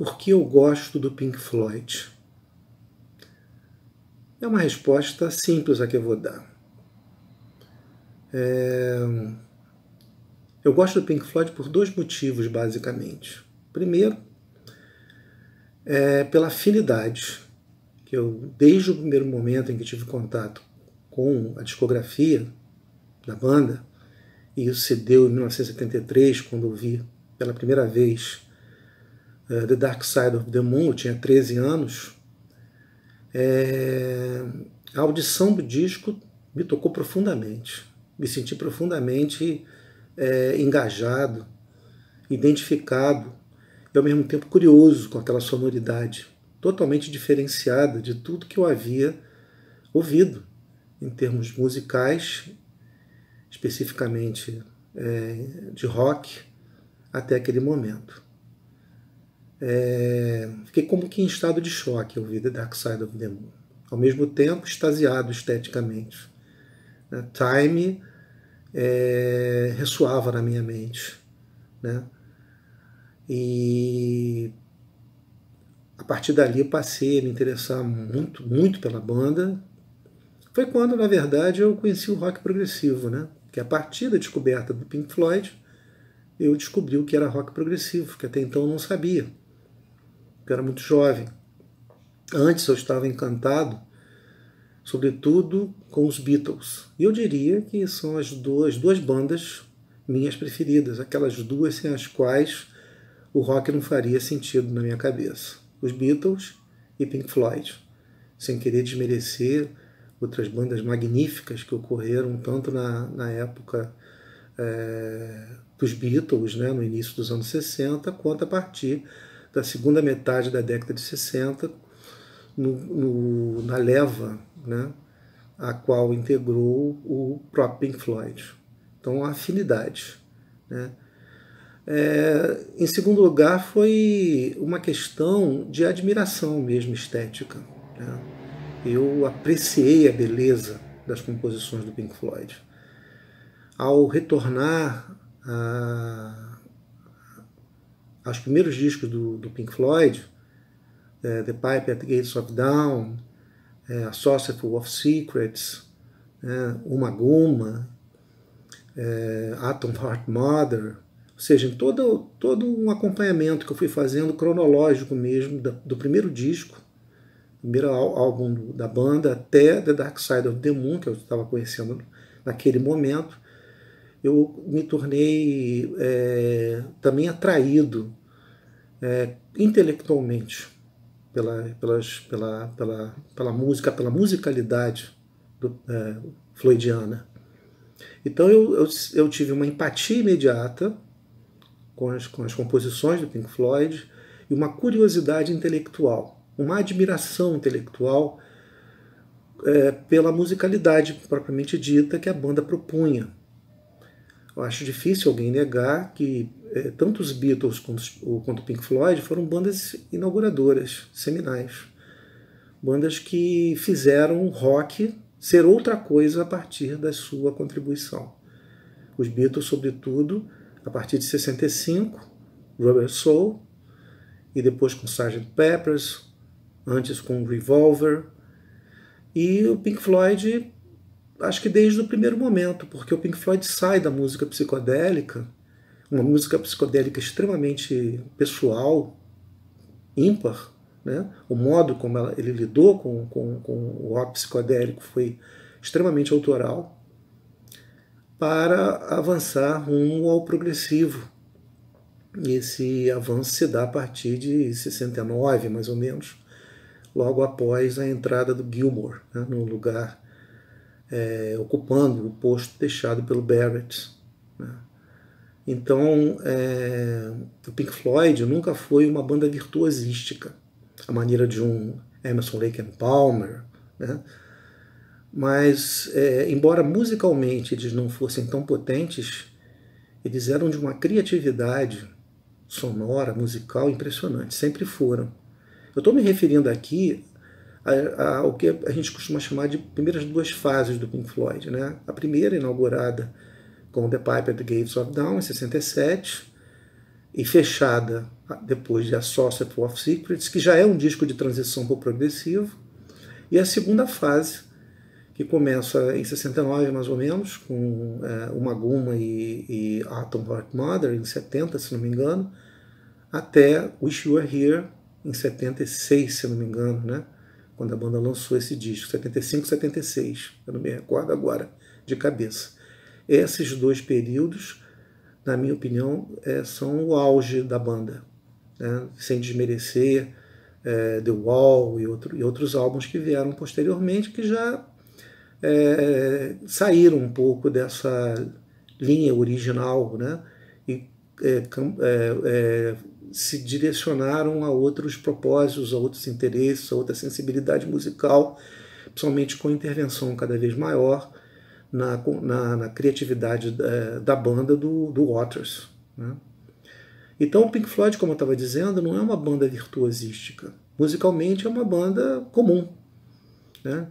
Por que eu gosto do Pink Floyd? É uma resposta simples a que eu vou dar. É... Eu gosto do Pink Floyd por dois motivos, basicamente. Primeiro, é pela afinidade que eu, desde o primeiro momento em que tive contato com a discografia da banda, e isso se deu em 1973, quando eu vi pela primeira vez é, the Dark Side of the Moon, eu tinha 13 anos, é, a audição do disco me tocou profundamente. Me senti profundamente é, engajado, identificado e ao mesmo tempo curioso com aquela sonoridade totalmente diferenciada de tudo que eu havia ouvido em termos musicais, especificamente é, de rock, até aquele momento. É, fiquei como que em estado de choque ao ver The Dark Side of the Moon. Ao mesmo tempo, extasiado esteticamente. Né? Time é, ressoava na minha mente. Né? E a partir dali eu passei a me interessar muito, muito pela banda. Foi quando, na verdade, eu conheci o rock progressivo, né? Que a partir da descoberta do Pink Floyd, eu descobri o que era rock progressivo, que até então eu não sabia porque era muito jovem. Antes eu estava encantado, sobretudo com os Beatles. E eu diria que são as duas, duas bandas minhas preferidas, aquelas duas sem as quais o rock não faria sentido na minha cabeça. Os Beatles e Pink Floyd. Sem querer desmerecer outras bandas magníficas que ocorreram tanto na, na época é, dos Beatles, né, no início dos anos 60, quanto a partir da segunda metade da década de 60, no, no, na leva né, a qual integrou o próprio Pink Floyd. Então, a afinidade. Né? É, em segundo lugar, foi uma questão de admiração mesmo estética. Né? Eu apreciei a beleza das composições do Pink Floyd. Ao retornar a os primeiros discos do, do Pink Floyd, é, The Pipe at the Gates of Dawn, é, A Sourceful of Secrets, né, é, Uma Goma, Atom Heart Mother, ou seja, em todo, todo um acompanhamento que eu fui fazendo, cronológico mesmo, do, do primeiro disco, primeiro álbum da banda, até The Dark Side of the Moon, que eu estava conhecendo naquele momento, eu me tornei é, também atraído é, intelectualmente pela, pelas, pela, pela, pela música, pela musicalidade do, é, floydiana. Então eu, eu, eu, tive uma empatia imediata com as, com as composições do Pink Floyd e uma curiosidade intelectual, uma admiração intelectual é, pela musicalidade propriamente dita que a banda propunha. Eu acho difícil alguém negar que é, tanto os Beatles quanto, quanto Pink Floyd foram bandas inauguradoras, seminais. Bandas que fizeram o rock ser outra coisa a partir da sua contribuição. Os Beatles, sobretudo, a partir de 65, Rubber Soul, e depois com Sgt. Peppers, antes com Revolver, e o Pink Floyd acho que desde o primeiro momento, porque o Pink Floyd sai da música psicodélica, uma música psicodélica extremamente pessoal, ímpar. Né? O modo como ela, ele lidou com, com, com o rock psicodélico foi extremamente autoral, para avançar rumo ao progressivo. E esse avanço se dá a partir de 69, mais ou menos, logo após a entrada do Gilmore né? no lugar é, ocupando o posto deixado pelo Barrett. Né? Então, é, o Pink Floyd nunca foi uma banda virtuosística, a maneira de um Emerson, Lake and Palmer, né? mas é, embora musicalmente eles não fossem tão potentes, eles eram de uma criatividade sonora, musical impressionante, sempre foram. Eu estou me referindo aqui a, que a gente costuma chamar de primeiras duas fases do Pink Floyd. Né? A primeira, inaugurada com The Piper at the Gates of Dawn, em 67, e fechada depois de A Saucer of Secrets, que já é um disco de transição para o progressivo, e a segunda fase, que começa em 69 mais ou menos, com é, Uma Guma e, e Atom Heart Mother, em 70, se não me engano, até Wish You Were Here, em 76, se não me engano, né? quando a banda lançou esse disco, 75, 76, eu não me recordo agora de cabeça. Esses dois períodos, na minha opinião, é, são o auge da banda, né? sem desmerecer é, The Wall e, outro, e, outros álbuns que vieram posteriormente que já é, saíram um pouco dessa linha original né? e é, é, é, se direcionaram a outros propósitos, a outros interesses, a outra sensibilidade musical, principalmente com intervenção cada vez maior na, na, na criatividade da, eh, da, banda do, do Waters. Né? Então, o Pink Floyd, como eu estava dizendo, não é uma banda virtuosística. Musicalmente, é uma banda comum. Né?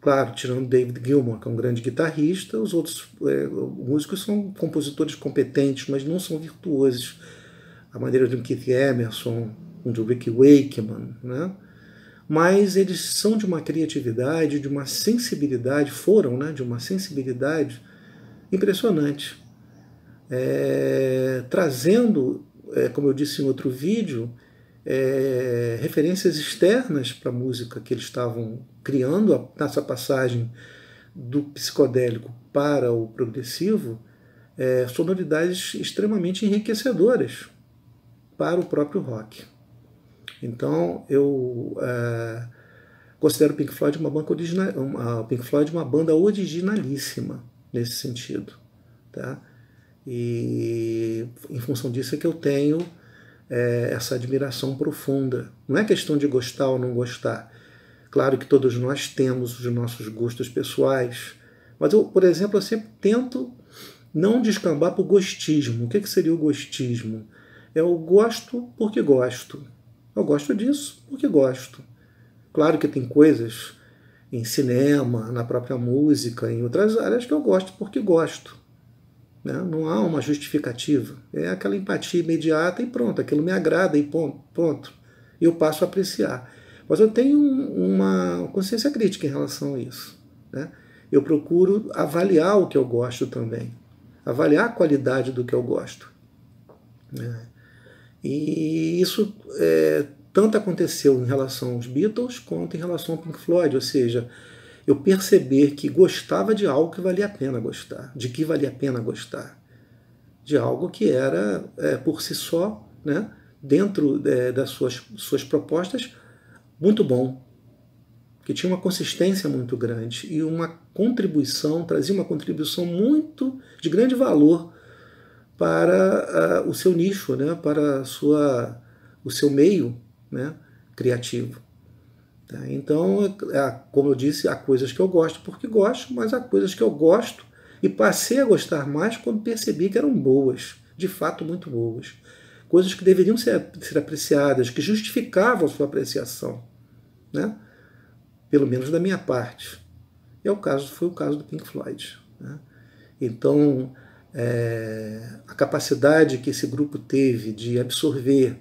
Claro, tirando David Gilmour, que é um grande guitarrista, os outros é, músicos são compositores competentes, mas não são virtuosos a maneira de um Keith Emerson, um de Rick Wakeman, né? mas eles são de uma criatividade, de uma sensibilidade, foram né, de uma sensibilidade impressionante, é, trazendo, é, como eu disse em outro vídeo, é, referências externas para a música que eles estavam criando, nessa passagem do psicodélico para o progressivo, é, sonoridades extremamente enriquecedoras para o próprio rock. Então eu é, considero Pink Floyd uma, original, ah, Pink Floyd uma banda originalíssima nesse sentido, tá? E em função disso é que eu tenho é, essa admiração profunda. Não é questão de gostar ou não gostar. Claro que todos nós temos os nossos gostos pessoais, mas eu, por exemplo, eu sempre tento não descambar para o gostismo. O que, que seria o gostismo? Eu é gosto porque gosto. Eu gosto disso porque gosto. Claro que tem coisas em cinema, na própria música, em outras áreas que eu gosto porque gosto. Né? Não há uma justificativa. É aquela empatia imediata e pronto, aquilo me agrada e pronto. Eu passo a apreciar. Mas eu tenho uma consciência crítica em relação a isso. Né? Eu procuro avaliar o que eu gosto também, avaliar a qualidade do que eu gosto. Né? E isso é, tanto aconteceu em relação aos Beatles quanto em relação ao Pink Floyd, ou seja, eu perceber que gostava de algo que valia a pena gostar, de que valia a pena gostar, de algo que era é, por si só, né, dentro é, das suas, suas propostas, muito bom, que tinha uma consistência muito grande e uma contribuição, trazia uma contribuição muito de grande valor para uh, o seu nicho, né? para sua, o seu meio né? criativo. Tá? Então, é, é, como eu disse, há coisas que eu gosto porque gosto, mas há coisas que eu gosto e passei a gostar mais quando percebi que eram boas, de fato muito boas. Coisas que deveriam ser, ser apreciadas, que justificavam sua apreciação. Né? Pelo menos da minha parte. E é o caso, foi o caso do Pink Floyd. Né? Então, é, a capacidade que esse grupo teve de absorver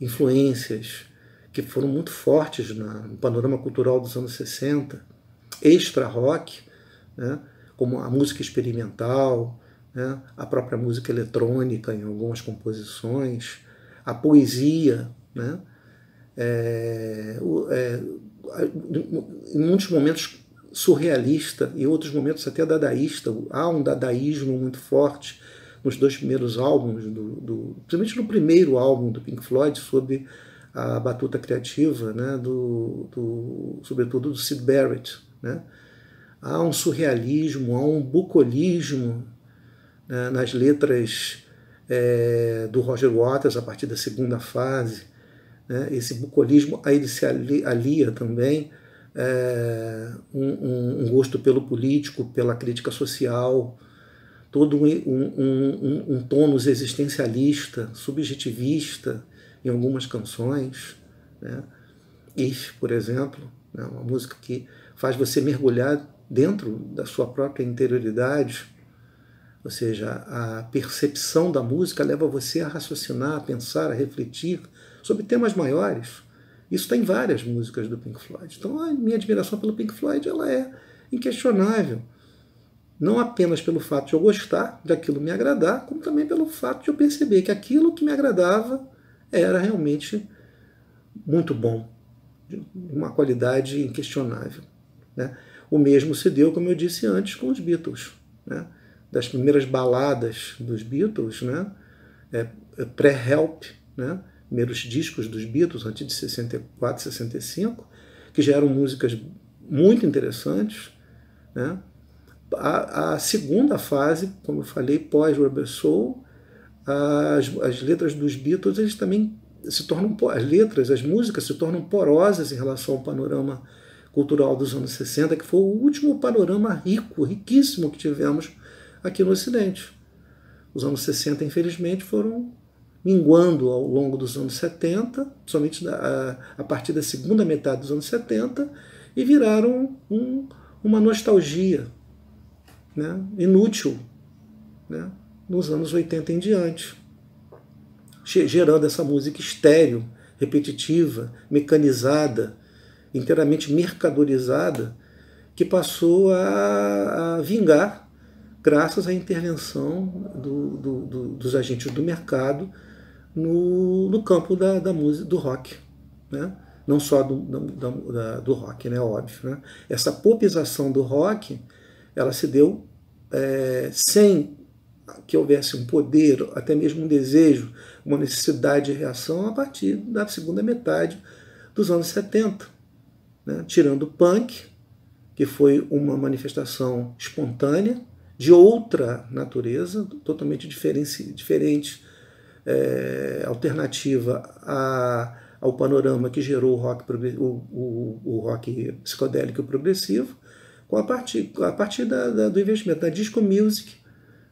influências que foram muito fortes no panorama cultural dos anos 60, extra-rock, né, como a música experimental, né, a própria música eletrônica em algumas composições, a poesia, né, é, é, em muitos momentos surrealista, em outros momentos até dadaísta. Há um dadaísmo muito forte nos dois primeiros álbuns, do, do, principalmente no primeiro álbum do Pink Floyd, sob a batuta criativa, né, do, do, sobretudo do Sid Barrett. Né? Há um surrealismo, há um bucolismo né, nas letras é, do Roger Waters a partir da segunda fase. Né? Esse bucolismo, aí ele se alia também é, um, um, um, gosto pelo político, pela crítica social, todo um, um tônus existencialista, subjetivista em algumas canções. Né? If, por exemplo, né? uma música que faz você mergulhar dentro da sua própria interioridade, ou seja, a percepção da música leva você a raciocinar, a pensar, a refletir sobre temas maiores. Isso tem tá várias músicas do Pink Floyd. Então a minha admiração pelo Pink Floyd ela é inquestionável. Não apenas pelo fato de eu gostar daquilo me agradar, como também pelo fato de eu perceber que aquilo que me agradava era realmente muito bom, de uma qualidade inquestionável. Né? O mesmo se deu, como eu disse antes, com os Beatles. Né? Das primeiras baladas dos Beatles, né? é, é pré-help, né? primeiros discos dos Beatles, antes de 64, 65, que já eram músicas muito interessantes. Né? A, a segunda fase, como eu falei, pós-Rubber Soul, as, as letras dos Beatles eles também se tornam as letras, as músicas se tornam porosas em relação ao panorama cultural dos anos 60, que foi o último panorama rico, riquíssimo que tivemos aqui no Ocidente. Os anos 60, infelizmente, foram minguando ao longo dos anos 70, somente a, a, partir da segunda metade dos anos 70, e viraram um, uma nostalgia né, inútil né, nos anos 80 em diante, gerando essa música estéreo, repetitiva, mecanizada, inteiramente mercadorizada, que passou a, a vingar graças à intervenção do, do, do, dos agentes do mercado no, no campo da, da música, do rock. Né? Não só do, da, da, do rock, né? óbvio. Né? Essa popização do rock ela se deu é, sem que houvesse um poder, até mesmo um desejo, uma necessidade de reação a partir da segunda metade dos anos 70. Né? Tirando o punk, que foi uma manifestação espontânea, de outra natureza, totalmente diferente, diferente é, alternativa a, ao panorama que gerou o rock, o, o, o rock psicodélico progressivo, com a partir, a partir da, da, do investimento da disco music,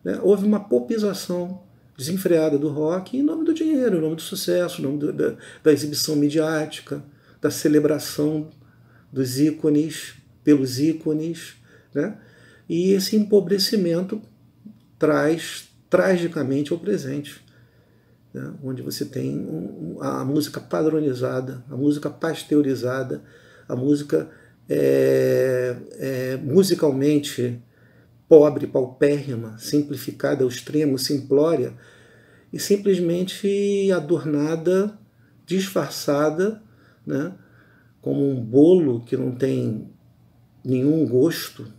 né, houve uma popização desenfreada do rock em nome do dinheiro, em nome do sucesso, em nome do, da, da, exibição midiática, da celebração dos ícones pelos ícones, né? E esse empobrecimento traz tragicamente ao presente né? onde você tem um, a música padronizada, a música pasteurizada, a música é, é, musicalmente pobre, paupérrima, simplificada ao extremo, simplória, e simplesmente adornada, disfarçada, né? como um bolo que não tem nenhum gosto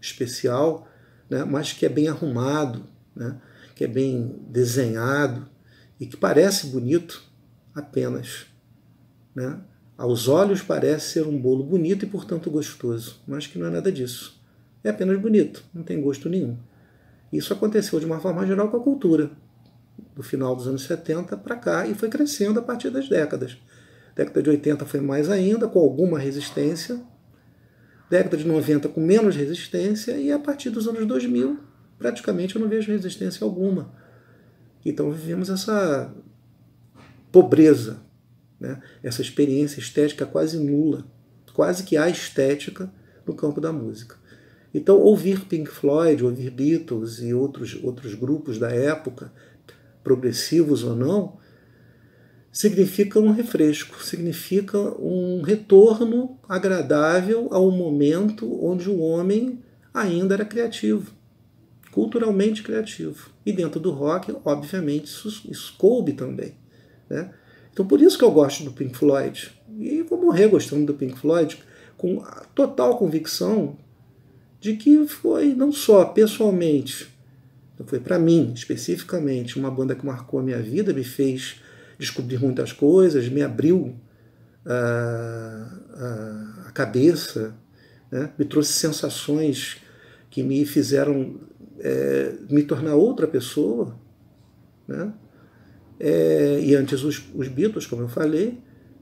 especial, né? mas que é bem arrumado, né? que é bem desenhado, e que parece bonito apenas. Né? Aos olhos parece ser um bolo bonito e, portanto, gostoso, mas que não é nada disso. É apenas bonito, não tem gosto nenhum. Isso aconteceu de uma forma geral com a cultura, do final dos anos 70 para cá, e foi crescendo a partir das décadas. Década de 80 foi mais ainda, com alguma resistência. Década de 90 com menos resistência, e a partir dos anos 2000, praticamente eu não vejo resistência alguma. Então vivemos essa pobreza, né? essa experiência estética quase nula, quase que há estética no campo da música. Então ouvir Pink Floyd, ouvir Beatles e outros, outros grupos da época, progressivos ou não, significa um refresco, significa um retorno agradável ao momento onde o homem ainda era criativo culturalmente criativo. E dentro do rock, obviamente, isso, isso coube também. Né? Então por isso que eu gosto do Pink Floyd. E vou morrer gostando do Pink Floyd com a total convicção de que foi não só pessoalmente, foi para mim especificamente uma banda que marcou a minha vida, me fez descobrir muitas coisas, me abriu a, ah, a, ah, a cabeça, né? me trouxe sensações que me fizeram é, me tornar outra pessoa, né? É, e antes os, os Beatles, como eu falei,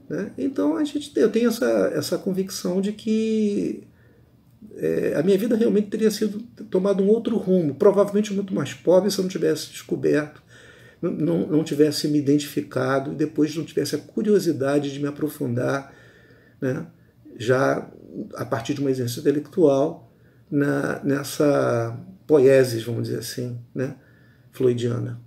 né? Então a gente eu tenho essa, essa convicção de que é, a minha vida realmente teria sido tomado um outro rumo, provavelmente muito mais pobre se eu não tivesse descoberto, não, não, tivesse me identificado e depois não tivesse a curiosidade de me aprofundar, né? já a partir de uma exercência intelectual na, nessa poieses, vamos dizer assim, né? Floydiana.